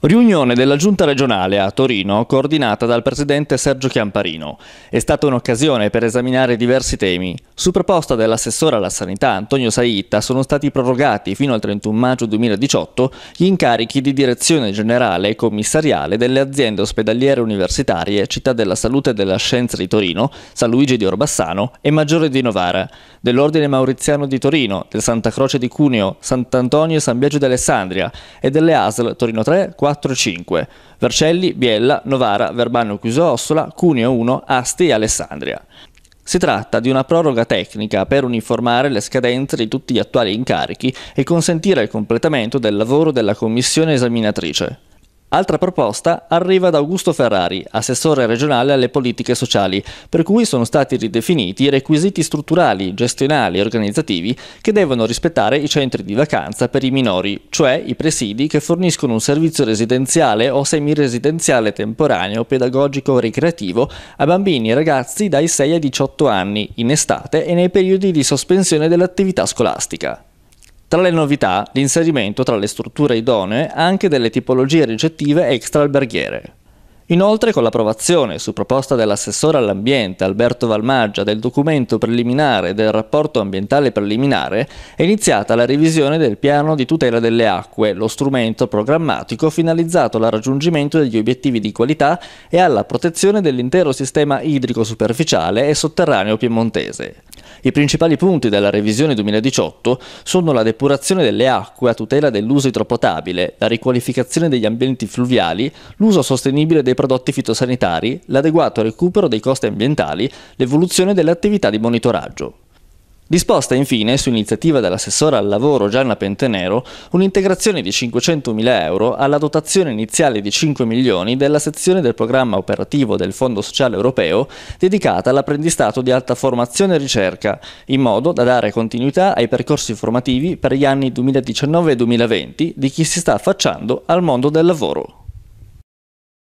Riunione della Giunta regionale a Torino coordinata dal presidente Sergio Chiamparino. È stata un'occasione per esaminare diversi temi. Su proposta dell'assessore alla sanità Antonio Saitta sono stati prorogati fino al 31 maggio 2018 gli incarichi di direzione generale e commissariale delle aziende ospedaliere universitarie Città della Salute e della Scienza di Torino, San Luigi di Orbassano e Maggiore di Novara, dell'Ordine Mauriziano di Torino, del Santa Croce di Cuneo, Sant'Antonio e San Biagio d'Alessandria e delle ASL Torino 3, 4 4-5. Vercelli, Biella, Novara, Verbano Chiusoossola, Cuneo 1, Asti e Alessandria. Si tratta di una proroga tecnica per uniformare le scadenze di tutti gli attuali incarichi e consentire il completamento del lavoro della commissione esaminatrice. Altra proposta arriva da Augusto Ferrari, assessore regionale alle politiche sociali, per cui sono stati ridefiniti i requisiti strutturali, gestionali e organizzativi che devono rispettare i centri di vacanza per i minori, cioè i presidi che forniscono un servizio residenziale o semiresidenziale temporaneo pedagogico ricreativo a bambini e ragazzi dai 6 ai 18 anni, in estate e nei periodi di sospensione dell'attività scolastica. Tra le novità, l'inserimento tra le strutture idonee anche delle tipologie ricettive extraalberghiere. Inoltre, con l'approvazione, su proposta dell'assessore all'ambiente Alberto Valmaggia, del documento preliminare del rapporto ambientale preliminare, è iniziata la revisione del piano di tutela delle acque, lo strumento programmatico finalizzato al raggiungimento degli obiettivi di qualità e alla protezione dell'intero sistema idrico superficiale e sotterraneo piemontese. I principali punti della revisione 2018 sono la depurazione delle acque a tutela dell'uso idropotabile, la riqualificazione degli ambienti fluviali, l'uso sostenibile dei prodotti fitosanitari, l'adeguato recupero dei costi ambientali, l'evoluzione delle attività di monitoraggio. Disposta infine, su iniziativa dell'assessora al lavoro Gianna Pentenero, un'integrazione di 500.000 euro alla dotazione iniziale di 5 milioni della sezione del programma operativo del Fondo Sociale Europeo dedicata all'apprendistato di alta formazione e ricerca, in modo da dare continuità ai percorsi formativi per gli anni 2019 e 2020 di chi si sta affacciando al mondo del lavoro.